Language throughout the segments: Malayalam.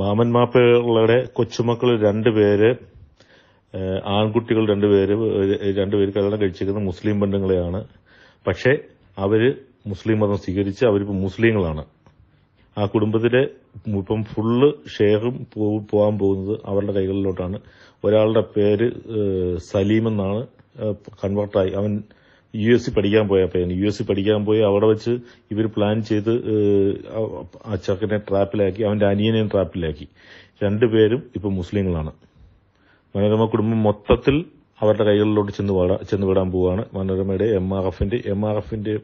മാമൻ കൊച്ചുമക്കൾ രണ്ടുപേര് ആൺകുട്ടികൾ രണ്ടുപേര് രണ്ടുപേർ കല്യാണം കഴിച്ചിരിക്കുന്ന മുസ്ലിം ബന്ധുങ്ങളെയാണ് പക്ഷേ അവര് മുസ്ലിം മതം സ്വീകരിച്ച് അവരിപ്പോൾ മുസ്ലിങ്ങളാണ് ആ കുടുംബത്തിലെ ഇപ്പം ഫുള്ള് ഷെയറും പോകാൻ പോകുന്നത് അവരുടെ കൈകളിലോട്ടാണ് ഒരാളുടെ പേര് സലീം എന്നാണ് കൺവേർട്ടായി അവൻ യു എസ് സി പഠിക്കാൻ പോയ പയ്യൻ യു എസ് സി പഠിക്കാൻ പോയി അവിടെ വെച്ച് ഇവർ പ്ലാൻ ചെയ്ത് ആ ചെറുക്കനെ ട്രാപ്പിലാക്കി അവന്റെ അനിയനെയും ട്രാപ്പിലാക്കി രണ്ടുപേരും ഇപ്പൊ മുസ്ലിങ്ങളാണ് മനോരമ കുടുംബം മൊത്തത്തിൽ അവരുടെ കൈകളിലോട്ട് ചെന്ന് ചെന്ന് വിടാൻ പോവുകയാണ് മനോരമയുടെ എം ആർ എഫിന്റെ എം ആർ എഫിന്റെ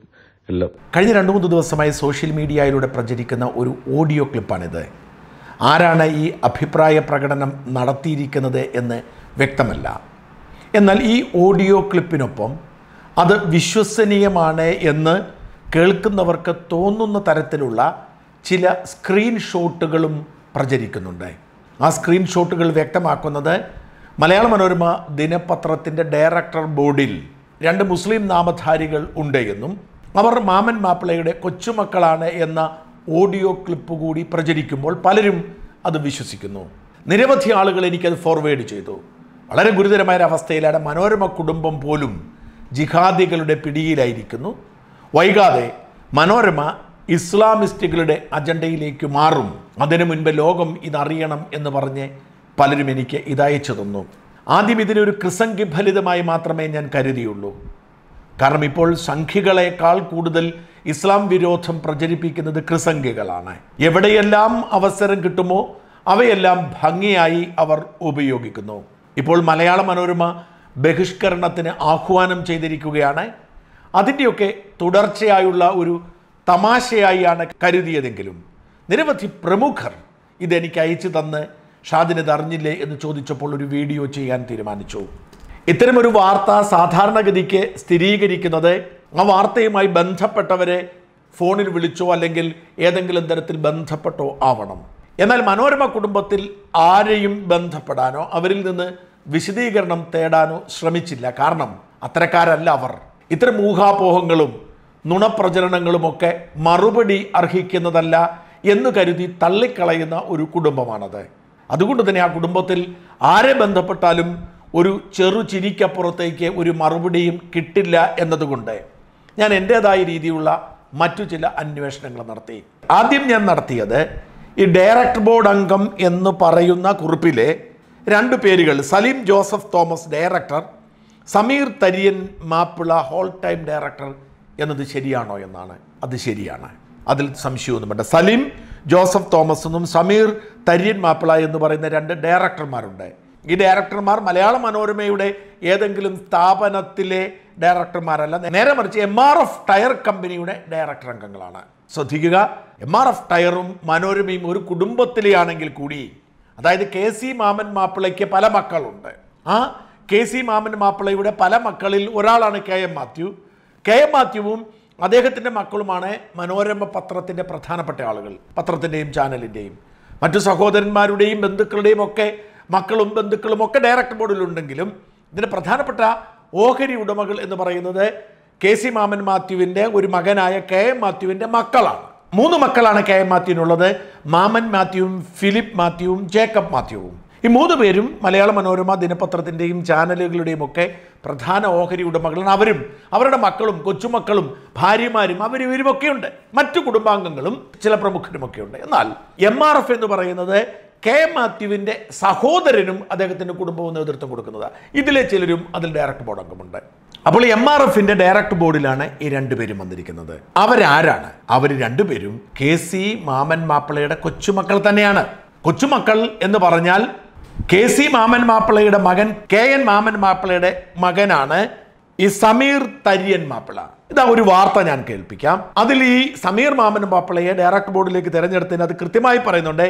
എല്ലാം കഴിഞ്ഞ രണ്ടു മൂന്ന് ദിവസമായി സോഷ്യൽ മീഡിയയിലൂടെ പ്രചരിക്കുന്ന ഒരു ഓഡിയോ ക്ലിപ്പാണിത് ആരാണ് ഈ അഭിപ്രായ പ്രകടനം നടത്തിയിരിക്കുന്നത് എന്ന് വ്യക്തമല്ല എന്നാൽ ഈ ഓഡിയോ ക്ലിപ്പിനൊപ്പം അത് വിശ്വസനീയമാണ് എന്ന് കേൾക്കുന്നവർക്ക് തോന്നുന്ന തരത്തിലുള്ള ചില സ്ക്രീൻഷോട്ടുകളും പ്രചരിക്കുന്നുണ്ട് ആ സ്ക്രീൻഷോട്ടുകൾ വ്യക്തമാക്കുന്നത് മലയാള മനോരമ ദിനപത്രത്തിൻ്റെ ഡയറക്ടർ ബോർഡിൽ രണ്ട് മുസ്ലിം നാമധാരികൾ ഉണ്ട് എന്നും അവർ മാമൻ മാപ്പിളയുടെ കൊച്ചുമക്കളാണ് എന്ന ഓഡിയോ ക്ലിപ്പ് കൂടി പ്രചരിക്കുമ്പോൾ പലരും അത് വിശ്വസിക്കുന്നു നിരവധി ആളുകൾ എനിക്കത് ഫോർവേഡ് ചെയ്തു വളരെ ഗുരുതരമായ ഒരു അവസ്ഥയിലാണ് മനോരമ കുടുംബം പോലും ജിഹാദികളുടെ പിടിയിലായിരിക്കുന്നു വൈകാതെ മനോരമ ഇസ്ലാമിസ്റ്റുകളുടെ അജണ്ടയിലേക്ക് മാറും അതിനു മുൻപ് ലോകം ഇതറിയണം എന്ന് പറഞ്ഞ് പലരും എനിക്ക് ഇതയച്ചു തന്നു ആദ്യം ഇതിനൊരു ഫലിതമായി മാത്രമേ ഞാൻ കരുതിയുള്ളൂ കാരണം ഇപ്പോൾ സംഖികളെക്കാൾ കൂടുതൽ ഇസ്ലാം വിരോധം പ്രചരിപ്പിക്കുന്നത് കൃസംഗികളാണ് എവിടെയെല്ലാം അവസരം കിട്ടുമോ അവയെല്ലാം ഭംഗിയായി അവർ ഉപയോഗിക്കുന്നു ഇപ്പോൾ മലയാള മനോരമ ബഹിഷ്കരണത്തിന് ആഹ്വാനം ചെയ്തിരിക്കുകയാണ് അതിൻ്റെയൊക്കെ തുടർച്ചയായുള്ള ഒരു തമാശയായാണ് കരുതിയതെങ്കിലും നിരവധി പ്രമുഖർ ഇതെനിക്ക് അയച്ചു തന്ന് ഷാദിനത് അറിഞ്ഞില്ലേ എന്ന് ചോദിച്ചപ്പോൾ ഒരു വീഡിയോ ചെയ്യാൻ തീരുമാനിച്ചു ഇത്തരമൊരു വാർത്ത സാധാരണഗതിക്ക് സ്ഥിരീകരിക്കുന്നത് ആ വാർത്തയുമായി ബന്ധപ്പെട്ടവരെ ഫോണിൽ വിളിച്ചോ അല്ലെങ്കിൽ ഏതെങ്കിലും തരത്തിൽ ബന്ധപ്പെട്ടോ ആവണം എന്നാൽ മനോരമ കുടുംബത്തിൽ ആരെയും ബന്ധപ്പെടാനോ അവരിൽ നിന്ന് വിശദീകരണം തേടാനോ ശ്രമിച്ചില്ല കാരണം അത്തരക്കാരല്ല അവർ ഇത്തരം ഊഹാപോഹങ്ങളും നുണപ്രചരണങ്ങളുമൊക്കെ മറുപടി അർഹിക്കുന്നതല്ല എന്ന് കരുതി തള്ളിക്കളയുന്ന ഒരു കുടുംബമാണത് അതുകൊണ്ട് തന്നെ ആ കുടുംബത്തിൽ ആരെ ബന്ധപ്പെട്ടാലും ഒരു ചെറു ചിരിക്കപ്പുറത്തേക്ക് ഒരു മറുപടിയും കിട്ടില്ല എന്നതുകൊണ്ട് ഞാൻ എൻ്റേതായ രീതിയിലുള്ള മറ്റു ചില അന്വേഷണങ്ങൾ നടത്തി ആദ്യം ഞാൻ നടത്തിയത് ഈ ഡയറക്ടർ ബോർഡ് അംഗം എന്ന് പറയുന്ന കുറിപ്പിലെ രണ്ട് പേരുകൾ Saleem Joseph Thomas director Sameer Tharian Mappila whole time director എന്നത് ശരിയാണോ എന്നാണ് അത് ശരിയാണ് അതിൽ സംശയമൊന്നും വേണ്ട സലീം ജോസഫ് തോമസ് എന്നും സമീർ തരിയൻ മാപ്പിള എന്ന് പറയുന്ന രണ്ട് ഡയറക്ടർമാരുണ്ട് ഈ ഡയറക്ടർമാർ മലയാള മനോരമയുടെ ഏതെങ്കിലും സ്ഥാപനത്തിലെ ഡയറക്ടർമാരല്ല നേരെ മറിച്ച് എം ആർ എഫ് ടയർ കമ്പനിയുടെ ഡയറക്ടർ അംഗങ്ങളാണ് ശ്രദ്ധിക്കുക എം ആർ എഫ് ടയറും മനോരമയും ഒരു കുടുംബത്തിലെയാണെങ്കിൽ കൂടി അതായത് കെ സി മാമൻ മാപ്പിളയ്ക്ക് പല മക്കളുണ്ട് ആ കെ സി മാമൻ മാപ്പിളയുടെ പല മക്കളിൽ ഒരാളാണ് K M Mathew K M മാത്യുവും അദ്ദേഹത്തിൻ്റെ മക്കളുമാണ് മനോരമ പത്രത്തിൻ്റെ പ്രധാനപ്പെട്ട ആളുകൾ പത്രത്തിൻ്റെയും ചാനലിൻ്റെയും മറ്റു സഹോദരന്മാരുടെയും ബന്ധുക്കളുടെയും ഒക്കെ മക്കളും ബന്ധുക്കളും ഒക്കെ ഡയറക്ടർ ബോർഡിലുണ്ടെങ്കിലും ഇതിൻ്റെ പ്രധാനപ്പെട്ട ഓഹരി ഉടമകൾ എന്ന് പറയുന്നത് കെ സി മാമൻ മാത്യുവിൻ്റെ ഒരു മകനായ കെ എം മാത്യുവിൻ്റെ മക്കളാണ് മൂന്ന് മക്കളാണ് കെ എം മാത്യുവിനുള്ളത് മാമൻ മാത്യുവും ഫിലിപ്പ് മാത്യുവും ജേക്കബ് മാത്യുവും ഈ മൂന്ന് പേരും മലയാള മനോരമ ദിനപത്രത്തിൻ്റെയും ചാനലുകളുടെയും ഒക്കെ പ്രധാന ഓഹരി ഉടമകളാണ് അവരും അവരുടെ മക്കളും കൊച്ചുമക്കളും ഭാര്യമാരും അവരിവരുമൊക്കെയുണ്ട് മറ്റു കുടുംബാംഗങ്ങളും ചില പ്രമുഖരുമൊക്കെ ഉണ്ട് എന്നാൽ എം ആർ എഫ് എന്ന് പറയുന്നത് കെ മാത്യുവിൻ്റെ സഹോദരനും അദ്ദേഹത്തിൻ്റെ കുടുംബവും നേതൃത്വം കൊടുക്കുന്നത് ഇതിലെ ചിലരും അതിൽ ഡയറക്ട് ബോർഡ് അംഗമുണ്ട് അപ്പോൾ എം ആർ എഫിന്റെ ഡയറക്ട് ബോർഡിലാണ് ഈ രണ്ടുപേരും വന്നിരിക്കുന്നത് അവരാരാണ് അവർ രണ്ടുപേരും കെ സി മാമൻ മാപ്പിളയുടെ കൊച്ചുമക്കൾ തന്നെയാണ് കൊച്ചുമക്കൾ എന്ന് പറഞ്ഞാൽ കെ സി മാമൻ മാപ്പിളയുടെ മകൻ കെ എൻ മാമൻ മാപ്പിളയുടെ മകനാണ് ഈ സമീർ തരിയൻ മാപ്പിള ഇതാ ഒരു വാർത്ത ഞാൻ കേൾപ്പിക്കാം അതിൽ ഈ സമീർ മാമൻ മാപ്പിളയെ ഡയറക്ട് ബോർഡിലേക്ക് തിരഞ്ഞെടുത്തതിന് അത് കൃത്യമായി പറയുന്നുണ്ട്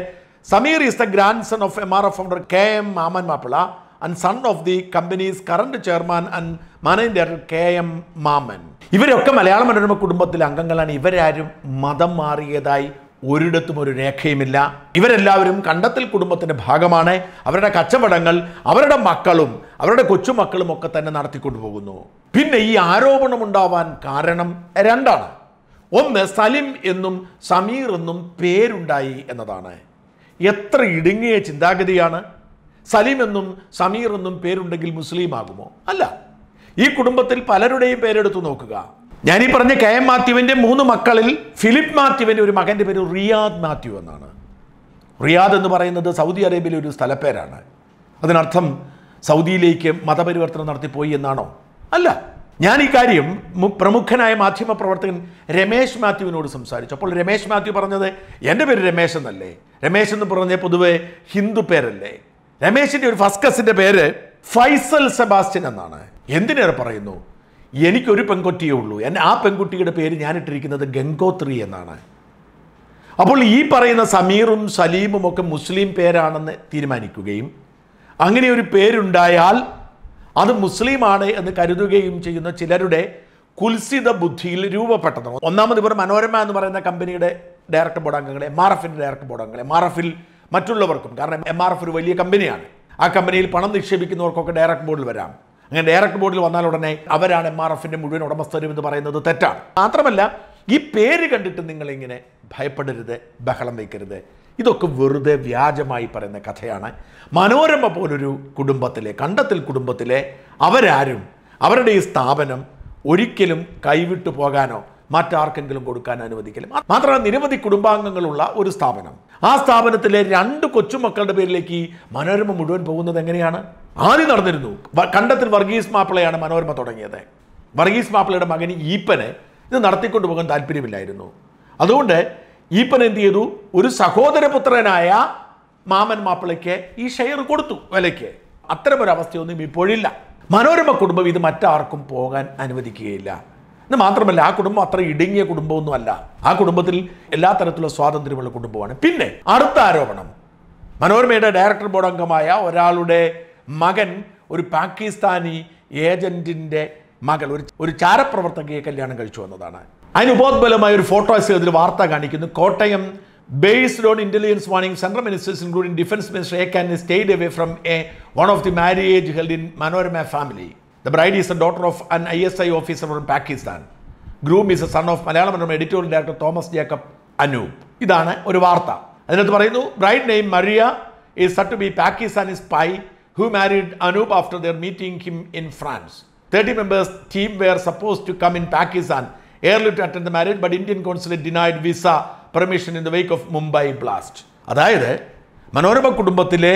Sameer is the grandson of M R F founder K M Mammen Mappila and son of the companies current chairman and managing director K M Mammen ഇവരൊക്കെ മലയാള മനോരമ കുടുംബത്തിലെ അംഗങ്ങളാണ് ഇവരാരും മതം മാറിയതായി ഒരിടത്തും ഒരു രേഖയുമില്ല ഇവരെല്ലാവരും കണ്ടത്തിൽ കുടുംബത്തിൻ്റെ ഭാഗമാണ് അവരുടെ കച്ചവടങ്ങൾ അവരുടെ മക്കളും അവരുടെ കൊച്ചുമക്കളും ഒക്കെ തന്നെ നടത്തിക്കൊണ്ടുപോകുന്നു പിന്നെ ഈ ആരോപണം ഉണ്ടാവാൻ കാരണം രണ്ടാണ് ഒന്ന് സലിം എന്നും സമീർ എന്നും പേരുണ്ടായി എന്നതാണ് എത്ര ഇടുങ്ങിയ ചിന്താഗതിയാണ് സലീം എന്നും സമീർ എന്നും പേരുണ്ടെങ്കിൽ മുസ്ലിം ആകുമോ അല്ല ഈ കുടുംബത്തിൽ പലരുടെയും പേരെടുത്തു നോക്കുക ഞാൻ ഈ പറഞ്ഞ കെ എം മാത്യുവിൻ്റെ മൂന്ന് മക്കളിൽ ഫിലിപ്പ് മാത്യുവിൻ്റെ ഒരു മകൻ്റെ പേര് റിയാദ് മാത്യു എന്നാണ് റിയാദ് എന്ന് പറയുന്നത് സൗദി അറേബ്യയിലെ ഒരു സ്ഥലപ്പേരാണ് അതിനർത്ഥം സൗദിയിലേക്ക് മതപരിവർത്തനം നടത്തിപ്പോയി എന്നാണോ അല്ല ഞാൻ ഈ കാര്യം പ്രമുഖനായ മാധ്യമപ്രവർത്തകൻ രമേശ് മാത്യുവിനോട് സംസാരിച്ചു അപ്പോൾ രമേശ് മാത്യു പറഞ്ഞത് എൻ്റെ പേര് രമേശ് എന്നല്ലേ രമേശ് എന്ന് പറഞ്ഞ പൊതുവെ ഹിന്ദു പേരല്ലേ രമേശിന്റെ ഒരു ഫസ്കസിന്റെ പേര് ഫൈസൽ സെബാസ്റ്റ്യൻ എന്നാണ് എന്തിനേറെ പറയുന്നു എനിക്കൊരു പെൺകുട്ടിയേ ഉള്ളൂ എന്നെ ആ പെൺകുട്ടിയുടെ പേര് ഞാനിട്ടിരിക്കുന്നത് ഗംഗോത്രി എന്നാണ് അപ്പോൾ ഈ പറയുന്ന സമീറും സലീമും ഒക്കെ മുസ്ലിം പേരാണെന്ന് തീരുമാനിക്കുകയും അങ്ങനെ ഒരു പേരുണ്ടായാൽ അത് മുസ്ലിമാണ് എന്ന് കരുതുകയും ചെയ്യുന്ന ചിലരുടെ കുൽസിത ബുദ്ധിയിൽ രൂപപ്പെട്ടതാണ് ഒന്നാമത് ഇവർ മനോരമ എന്ന് പറയുന്ന കമ്പനിയുടെ ഡയറക്ടർ ബോർഡ് അംഗങ്ങളെ മാറഫിൻ്റെ ഡയറക്ടർ ബോർഡ് അംഗങ്ങളെ മാറഫിൽ മറ്റുള്ളവർക്കും കാരണം എം ആർ എഫ് ഒരു വലിയ കമ്പനിയാണ് ആ കമ്പനിയിൽ പണം നിക്ഷേപിക്കുന്നവർക്കൊക്കെ ഡയറക്ട് ബോർഡിൽ വരാം അങ്ങനെ ഡയറക്ട് ബോർഡിൽ വന്നാൽ ഉടനെ അവരാണ് എം ആർ എഫിൻ്റെ മുഴുവൻ ഉടമസ്ഥരും എന്ന് പറയുന്നത് തെറ്റാണ് മാത്രമല്ല ഈ പേര് കണ്ടിട്ട് നിങ്ങളിങ്ങനെ ഭയപ്പെടരുത് ബഹളം വയ്ക്കരുത് ഇതൊക്കെ വെറുതെ വ്യാജമായി പറയുന്ന കഥയാണ് മനോരമ പോലൊരു കുടുംബത്തിലെ കണ്ടത്തിൽ കുടുംബത്തിലെ അവരാരും അവരുടെ ഈ സ്ഥാപനം ഒരിക്കലും കൈവിട്ടു പോകാനോ മറ്റാർക്കെങ്കിലും കൊടുക്കാൻ അനുവദിക്കില്ല മാത്രമല്ല നിരവധി കുടുംബാംഗങ്ങളുള്ള ഒരു സ്ഥാപനം ആ സ്ഥാപനത്തിലെ രണ്ട് കൊച്ചുമക്കളുടെ പേരിലേക്ക് മനോരമ മുഴുവൻ പോകുന്നത് എങ്ങനെയാണ് ആദ്യം നടന്നിരുന്നു കണ്ടത്തിൽ വർഗീസ് മാപ്പിളയാണ് മനോരമ തുടങ്ങിയത് വർഗീസ് മാപ്പിളയുടെ മകൻ ഈപ്പനെ ഇത് നടത്തിക്കൊണ്ടു പോകാൻ താല്പര്യമില്ലായിരുന്നു അതുകൊണ്ട് ഈപ്പൻ എന്ത് ചെയ്തു ഒരു സഹോദരപുത്രനായ മാമൻ മാപ്പിളയ്ക്ക് ഈ ഷെയർ കൊടുത്തു വിലയ്ക്ക് അത്തരമൊരവസ്ഥയൊന്നും ഇപ്പോഴില്ല മനോരമ കുടുംബം ഇത് മറ്റാർക്കും പോകാൻ അനുവദിക്കുകയില്ല എന്ന് മാത്രമല്ല ആ കുടുംബം അത്ര ഇടുങ്ങിയ അല്ല ആ കുടുംബത്തിൽ എല്ലാ തരത്തിലുള്ള സ്വാതന്ത്ര്യമുള്ള കുടുംബമാണ് പിന്നെ അടുത്ത ആരോപണം മനോരമയുടെ ഡയറക്ടർ ബോർഡ് അംഗമായ ഒരാളുടെ മകൻ ഒരു പാകിസ്ഥാനി ഏജന്റിന്റെ മകൾ ഒരു ഒരു ചാരപ്രവർത്തകയെ കല്യാണം കഴിച്ചു വന്നതാണ് അതിന് ഉപോത്ബലമായ ഒരു ഫോട്ടോ അതിൽ വാർത്ത കാണിക്കുന്നു Kottayam based on intelligence warning central ministers including defence minister A can stayed away from a one of the marriage held in Manorama family the bride is a daughter of an I S I officer from Pakistan groom is a son of Malayala Manorama editorial director Thomas Jacob Anoop ഇതാണ് ഒരു വാർത്ത അതിനകത്ത് പറയുന്നു bride name Maria is said to be Pakistan is pie who married Anoop after their meeting him in France thirty members team were suppose to come in Pakistan early to attend the marriage but Indian consulate denied visa permission in the wake of Mumbai blast അതായത് മനോരമ കുടുംബത്തിലെ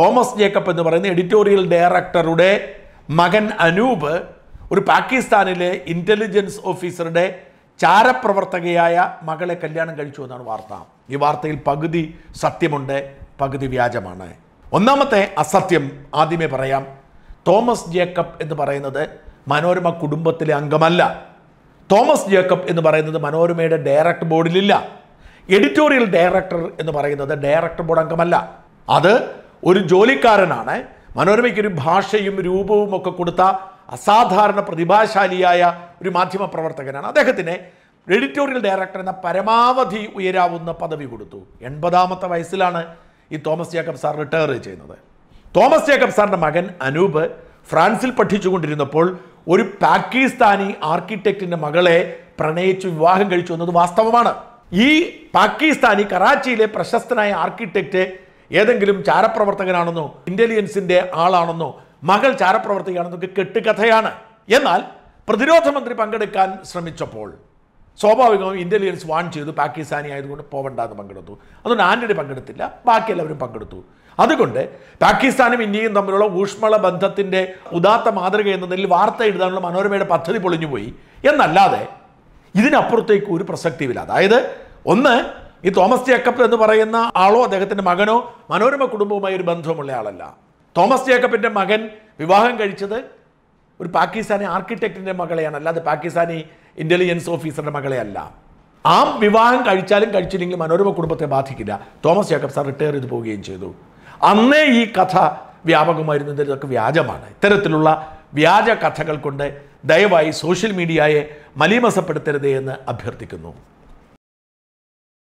തോമസ് ജേക്കബ് എന്ന് പറയുന്ന എഡിറ്റോറിയൽ ഡയറക്ടറുടെ മകൻ അനൂപ് ഒരു പാകിസ്ഥാനിലെ ഇൻ്റലിജൻസ് ഓഫീസറുടെ ചാരപ്രവർത്തകയായ മകളെ കല്യാണം കഴിച്ചു എന്നാണ് വാർത്ത ഈ വാർത്തയിൽ പകുതി സത്യമുണ്ട് പകുതി വ്യാജമാണ് ഒന്നാമത്തെ അസത്യം ആദ്യമേ പറയാം തോമസ് ജേക്കബ് എന്ന് പറയുന്നത് മനോരമ കുടുംബത്തിലെ അംഗമല്ല തോമസ് ജേക്കബ് എന്ന് പറയുന്നത് മനോരമയുടെ ഡയറക്ടർ ബോർഡിലില്ല എഡിറ്റോറിയൽ ഡയറക്ടർ എന്ന് പറയുന്നത് ഡയറക്ടർ ബോർഡ് അംഗമല്ല അത് ഒരു ജോലിക്കാരനാണ് മനോരമയ്ക്കൊരു ഭാഷയും രൂപവും ഒക്കെ കൊടുത്ത അസാധാരണ പ്രതിഭാശാലിയായ ഒരു മാധ്യമ പ്രവർത്തകനാണ് അദ്ദേഹത്തിന് എഡിറ്റോറിയൽ ഡയറക്ടർ എന്ന പരമാവധി ഉയരാവുന്ന പദവി കൊടുത്തു എൺപതാമത്തെ വയസ്സിലാണ് ഈ തോമസ് ജേക്കബ് സാർ റിട്ടയർ ചെയ്യുന്നത് തോമസ് ജേക്കബ് സാറിൻ്റെ മകൻ അനൂപ് ഫ്രാൻസിൽ പഠിച്ചുകൊണ്ടിരുന്നപ്പോൾ ഒരു പാകിസ്ഥാനി ആർക്കിടെക്റ്റിൻ്റെ മകളെ പ്രണയിച്ചു വിവാഹം കഴിച്ചു എന്നത് വാസ്തവമാണ് ഈ പാകിസ്ഥാനി കറാച്ചിയിലെ പ്രശസ്തനായ ആർക്കിടെക്റ്റ് ഏതെങ്കിലും ചാരപ്രവർത്തകനാണെന്നോ ഇന്റലിജൻസിന്റെ ആളാണെന്നോ മകൾ ചാരപ്രവർത്തകയാണെന്നൊക്കെ കെട്ടുകഥയാണ് എന്നാൽ പ്രതിരോധ മന്ത്രി പങ്കെടുക്കാൻ ശ്രമിച്ചപ്പോൾ സ്വാഭാവികമായും ഇന്റലിജൻസ് വാൺ ചെയ്തു പാകിസ്ഥാനി ആയതുകൊണ്ട് പോവണ്ട എന്ന് പങ്കെടുത്തു അതുകൊണ്ട് ആന്റണി പങ്കെടുത്തില്ല ബാക്കിയെല്ലാവരും പങ്കെടുത്തു അതുകൊണ്ട് പാകിസ്ഥാനും ഇന്ത്യയും തമ്മിലുള്ള ഊഷ്മള ബന്ധത്തിന്റെ ഉദാത്ത മാതൃക എന്ന നിലയിൽ വാർത്ത എഴുതാനുള്ള മനോരമയുടെ പദ്ധതി പൊളിഞ്ഞുപോയി എന്നല്ലാതെ ഇതിനപ്പുറത്തേക്ക് ഒരു പ്രസക്തിയില്ല അതായത് ഒന്ന് ഈ തോമസ് ജേക്കബ് എന്ന് പറയുന്ന ആളോ അദ്ദേഹത്തിൻ്റെ മകനോ മനോരമ കുടുംബവുമായി ഒരു ബന്ധവുമുള്ള ആളല്ല തോമസ് ജേക്കബിൻ്റെ മകൻ വിവാഹം കഴിച്ചത് ഒരു പാകിസ്ഥാനി ആർക്കിടെക്റ്റിൻ്റെ മകളെയാണ് അല്ലാതെ പാകിസ്ഥാനി ഇൻ്റലിജൻസ് ഓഫീസറുടെ മകളെയല്ല ആ വിവാഹം കഴിച്ചാലും കഴിച്ചില്ലെങ്കിലും മനോരമ കുടുംബത്തെ ബാധിക്കില്ല തോമസ് ജേക്കബ് സാർ റിട്ടയർ ചെയ്തു പോവുകയും ചെയ്തു അന്നേ ഈ കഥ വ്യാപകമായിരുന്നത് ഇതൊക്കെ വ്യാജമാണ് ഇത്തരത്തിലുള്ള വ്യാജ കഥകൾ കൊണ്ട് ദയവായി സോഷ്യൽ മീഡിയയെ മലീമസപ്പെടുത്തരുതേ എന്ന് അഭ്യർത്ഥിക്കുന്നു